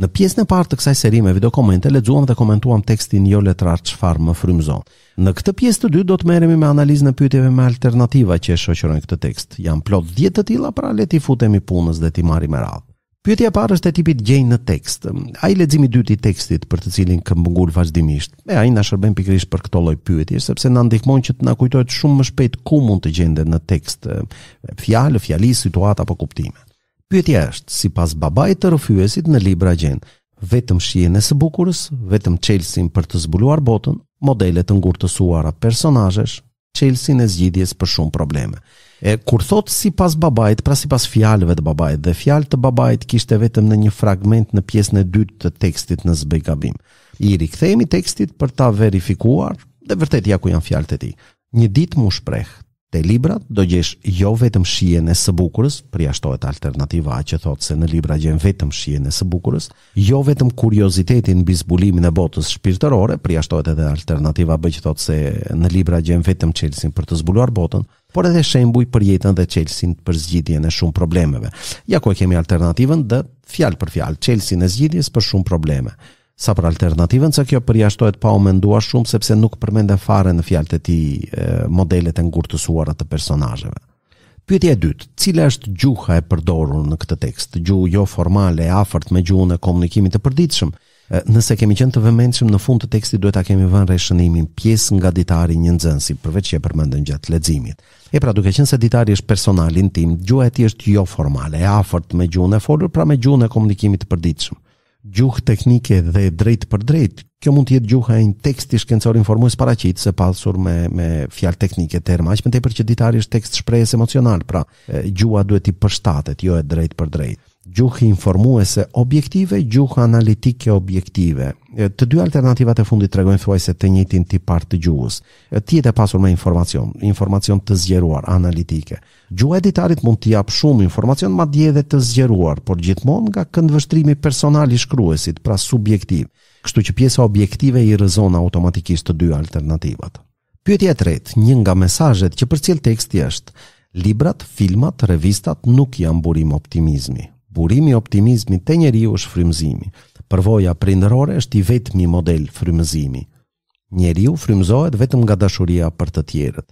Në pjesën e parë të kësaj seri me video komente lexuam dhe komentuam tekstin jo letrar çfarë më frymëzon. Në këtë pjesë të dytë do të merremi me analizën e pyetjeve me alternativa që shoqërojnë këtë tekst. Jan plot 10 të tilla, pra le futemi punës dhe ti marrim me radhë. Pyetja e parë është e tipit gjej në tekst. Ai leximi i dytë i tekstit për të cilin këmbëngul vazhdimisht. E ai na shërben pikërisht për këtë lloj pyetje sepse na ndihmon që të na kujtohet shumë më shpejt ku mund të gjendet në tekst, fjalë, fjali, situatë apo kuptime. Pyetja është, si pas të rëfyesit në libra gjenë, vetëm shien e së bukurës, vetëm qelsin për të zbuluar botën, modelet të ngurtësuara personajesh, qelsin e zgjidjes për shumë probleme. E kur thot si pas babajt, pra si pas fjalëve të babajt, dhe fjalë të babajt kishte vetëm në një fragment në pjesën e dytë të tekstit në zbegabim. I rikthehemi tekstit për ta verifikuar dhe vërtet ja ku janë fjalët e ti. Një ditë më shpreh, Te libra do gjesh jo vetëm shijen e së bukurës, përjashtohet alternativa a që thotë se në libra gjen vetëm shijen e së bukurës, jo vetëm kuriozitetin mbi zbulimin e botës shpirtërore, përjashtohet edhe alternativa b që thotë se në libra gjen vetëm çelësin për të zbuluar botën, por edhe shembuj për jetën dhe çelësin për zgjidhjen e shumë problemeve. Ja ku e kemi alternativën d, fjalë për fjalë, çelësin e zgjidhjes për shumë probleme sa për alternativën se kjo përjashtohet pa u menduar shumë sepse nuk përmenden fare në fjalët e tij modelet e ngurtësuara të personazheve. Pyetja e dytë, cila është gjuha e përdorur në këtë tekst? Gjuhë jo formale e afërt me gjuhën e komunikimit të përditshëm. Nëse kemi qenë të vëmendshëm në fund të tekstit duhet ta kemi vënë re shënimin pjesë nga ditari një nxënësi përveç që e përmendën gjatë leximit. E pra duke qenë se ditari është personal intim, gjuha e tij është jo formale e afërt me gjuhën e folur, pra me gjuhën e komunikimit të përditshëm gjuhë teknike dhe drejt për drejt, kjo mund të jetë gjuha e një teksti shkencor informues paraqit se pasur me me fjalë teknike terma, aq më tepër që ditari është tekst shprehjes emocional, pra e, gjuha duhet i përshtatet, jo e drejt për drejt. Gjuhë informuese objektive, gjuhë analitike objektive. E, të dy alternativat e fundit tregojnë thuajse të njëjtin tipar të gjuhës. Ti jete pasur me informacion, informacion të zgjeruar analitike. Gjuha editarit mund t'i jap shumë informacion madje edhe të zgjeruar, por gjithmonë nga këndvështrimi personal i shkruesit, pra subjektiv. Kështu që pjesa objektive i rrezon automatikisht të dy alternativat. Pyetja e tretë, një nga mesazhet që përcjell teksti është: Librat, filmat, revistat nuk janë burim optimizmi. Burimi i optimizmit te njeriu është frymëzimi. Përvoja prindërore është i vetmi model frymëzimi njeriu frymzohet vetëm nga dashuria për të tjerët.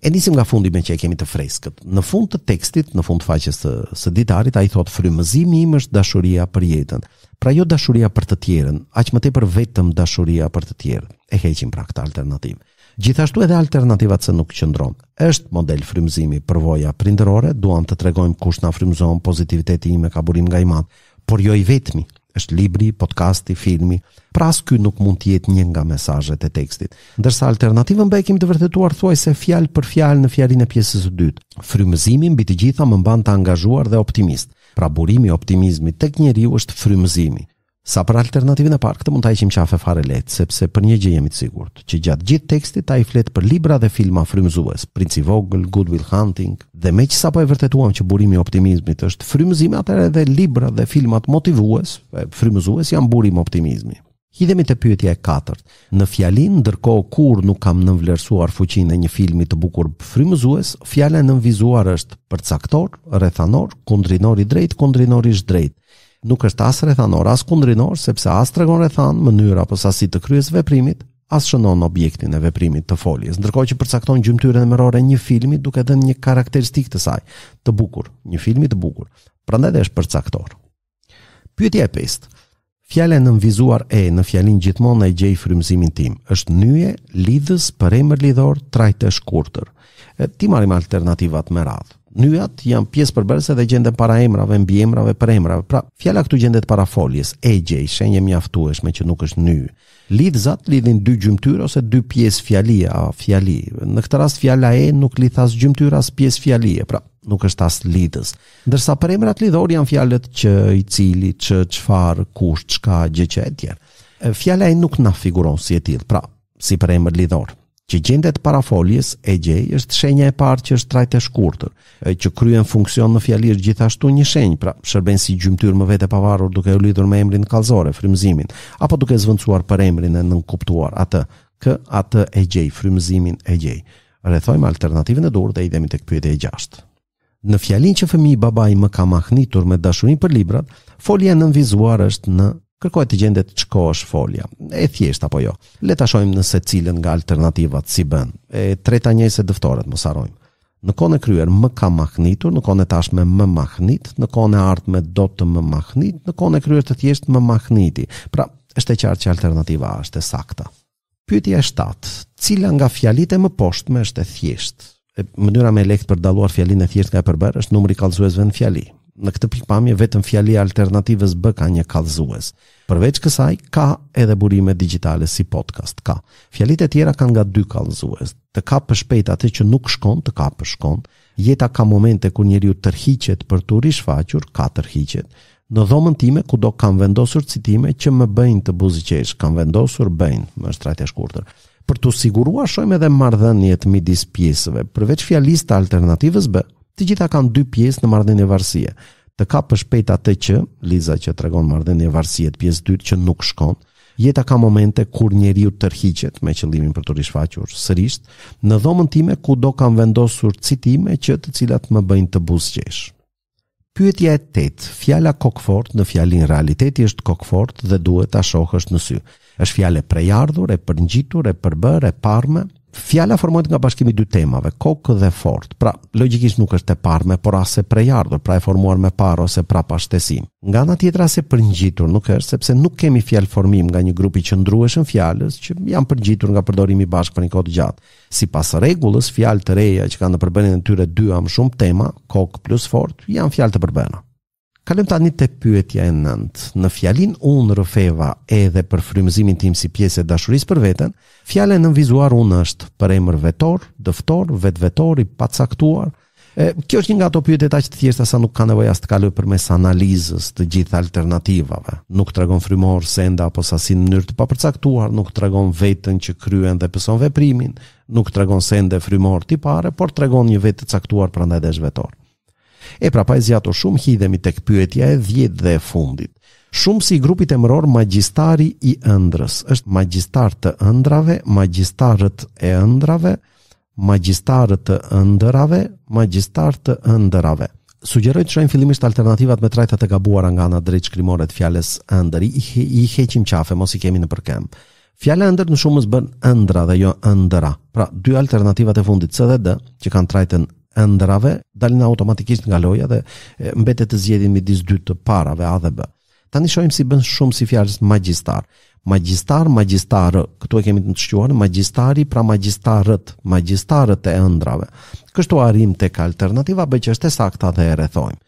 E nisim nga fundi me që e kemi të freskët. Në fund të tekstit, në fund faqes të së ditarit, ai thot frymëzimi im është dashuria për jetën. Pra jo dashuria për të tjerën, aq më tepër vetëm dashuria për të tjerët. E heqim pra këtë alternativë. Gjithashtu edhe alternativat se nuk qëndron. është model frymzimi për voja prinderore, duan të tregojmë kush nga frimzohen, pozitivitetin i me kaburim nga imat, por jo i vetmi, është libri, podcasti, filmi. Pra as ky nuk mund të jetë një nga mesazhet e tekstit. Ndërsa alternativa mbaj kemi të vërtetuar thuaj se fjalë për fjalë në fjalinë e pjesës së dytë. Frymëzimi mbi të gjitha më mban të angazhuar dhe optimist. Pra burimi i optimizmit tek njeriu është frymëzimi. Sa për alternativën e parë, këtë mund ta hiqim qafe fare lehtë, sepse për një gjë jemi të sigurt, që gjatë gjithë tekstit ai flet për libra dhe filma frymëzues, Princi i Vogël, Good Will Hunting, dhe me që po e vërtetuam që burimi i optimizmit është frymëzimi, atëherë edhe libra dhe filmat motivues, frymëzues janë burim i optimizmit. Hidhemi te pyetja e katërt. Në fjalin ndërkohë kur nuk kam në vlerësuar fuqinë e një filmi të bukur frymëzues, fjala nënvizuar është përcaktor, rrethanor, kundrinor i drejt, kundrinor i drejtë nuk është as rrethanor as kundrinor sepse as tregon rrethan mënyrë apo sasi të kryes veprimit, as shënon objektin e veprimit të foljes, ndërkohë që përcakton gjymtyrën e mërore një filmi duke dhënë një karakteristikë të saj, të bukur, një filmi të bukur. Prandaj dhe është përcaktor. Pyetja e pestë. Fjala në vizuar e në fjalin gjithmonë e gjej frymëzimin tim. Është nyje lidhës për emër lidhor trajtë shkurtër. Ti marrim alternativat me radhë nyjat janë pjesë përbërëse dhe gjendet para emrave, mbi emrave, për emrave. Pra, fjala këtu gjendet para foljes, e gjej, shenje mjaftueshme me që nuk është ny. Lidh lidhin dy gjymtyrë ose dy pjesë fjalie, a fjali. Në këtë rast fjala e nuk lidh as gjymtyrë as pjesë fjalie, pra nuk është as lidhës. Ndërsa për emrat lidhor janë fjalët që i cili, ç, çfar, kush, çka, gjë që etj. Fjala e nuk na figuron si e tillë, pra si për emër lidhor që gjendet para foljes e gjej është shenja e parë që është trajt e shkurtër, që kryen funksion në fjalir gjithashtu një shenjë, pra shërben si gjymtyr më vete pavarur duke u lidur me emrin kalzore, frimzimin, apo duke zvëndsuar për emrin e nënkuptuar atë, kë atë e gjej, frimzimin e gjej. Rethojmë alternativën e dur dhe i demit e këpjete e gjashtë. Në fjalin që fëmi i babaj më ka mahnitur me dashurin për librat, folja nënvizuar është në kërkohet të gjendet të është folja. E thjesht apo jo. Le ta shohim nëse cilën nga alternativat si bën. E treta njëse dëftorët mos harrojmë. Në kohën e kryer më ka mahnitur, në kohën e tashme më mahnit, në kohën e ardhme do të më mahnit, në kohën e kryer të thjesht më mahniti. Pra, është e qartë që alternativa A është e saktë. Pyetja e 7. Cila nga fjalitë e mposhtme është e thjesht? Mënyra më e lehtë për daluar dalluar fjalinë e thjesht nga e përbërë është numri i kallëzuesve fjali në këtë pikpamje vetëm fjali alternativës B ka një kalzues. Përveç kësaj, ka edhe burime digitale si podcast, ka. Fjalit e tjera kanë nga dy kalzues. Të ka për atë që nuk shkon, të ka për shkon. Jeta ka momente kur njeriu tërhiqet për të rishfaqur, ka tërhiqet. Në dhomën time ku do kam vendosur citime që më bëjnë të buzëqesh, kam vendosur bëjnë, më shtrajt e shkurëtër. Për të siguruar shojmë edhe të midis pjesëve, përveç fjalista alternativës B, Të gjitha kanë dy pjesë në marrëdhënie varësie. Të ka për shpejt atë që Liza që tregon e varësie të pjesë dytë që nuk shkon. Jeta ka momente kur njeriu tërhiqet me qëllimin për të rishfaqur sërish në dhomën time ku do kam vendosur citime që të cilat më bëjnë të buzqesh. Pyetja e tetë, fjala kokfort në fjallin realiteti është kokfort dhe duhet ta shohësh në sy. Është fjale prejardhur, e përngjitur, e përbër, e parme, Fjala formohet nga bashkimi dy temave, kokë dhe fort. Pra, logjikisht nuk është e parme, por as e prejardhur, pra e formuar me parë ose pra pashtesim. Nga ana tjetër as e përngjitur nuk është, sepse nuk kemi fjalë formim nga një grup i qëndrueshëm fjalës që janë përngjitur nga përdorimi i bashkë për një kohë të gjatë. Sipas rregullës, fjalë të reja që kanë në përbënien e tyre dy am shumë tema, kokë plus fort, janë fjalë të përbëna. Kalem një të pyetja e nëndë. Në fjalin unë rëfeva edhe për frymëzimin tim si pjesë e dashuris për veten, fjale në vizuar unë është për emër vetor, dëftor, vetvetor, vetori, pacaktuar. E, kjo është një nga të pyetet që të thjeshtë asa nuk ka nevoj as të kalu për mes analizës të gjithë alternativave. Nuk të regon frymor, senda, apo sasin mënyrë të papërcaktuar, nuk të regon vetën që kryen dhe pëson veprimin, nuk të regon sende frymor tipare, pare, por të regon një vetë të caktuar për ndaj E pra pa e shumë hidhemi tek pyetja e dhjetë dhe e fundit. Shumë si grupit e mëror magjistari i ëndrës, është magjistar të ëndrave, magjistarët e ëndrave, magjistarët të ëndrave, magjistar të ëndrave. Sugjeroj të shojmë fillimisht alternativat me trajta të gabuara nga ana drejt shkrimore të fjalës ëndër. I, i heqim qafe, mos i kemi në përkem. Fjala ëndër në shumës bën ëndra dhe jo ëndra. Pra, dy alternativat e fundit C dhe D, që kanë trajtën ëndrave dalin automatikisht nga loja dhe mbetet të zgjedhin midis dy të parave A dhe B. Tani shohim si bën shumë si fjalës magjistar. Magjistar, magjistar, këtu e kemi të shquar magjistari pra magjistarët, magjistarët e ëndrave. Kështu arrim tek alternativa B që është e saktë dhe e rrethojmë.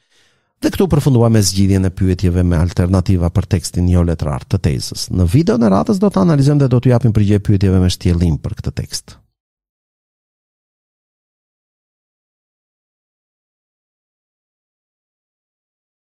Dhe këtu përfunduam me zgjidhjen e pyetjeve me alternativa për tekstin jo letrar të tezës. Në videon e radhës do të analizojmë dhe do t'ju japim përgjigje pyetjeve me shtjellim për këtë tekst.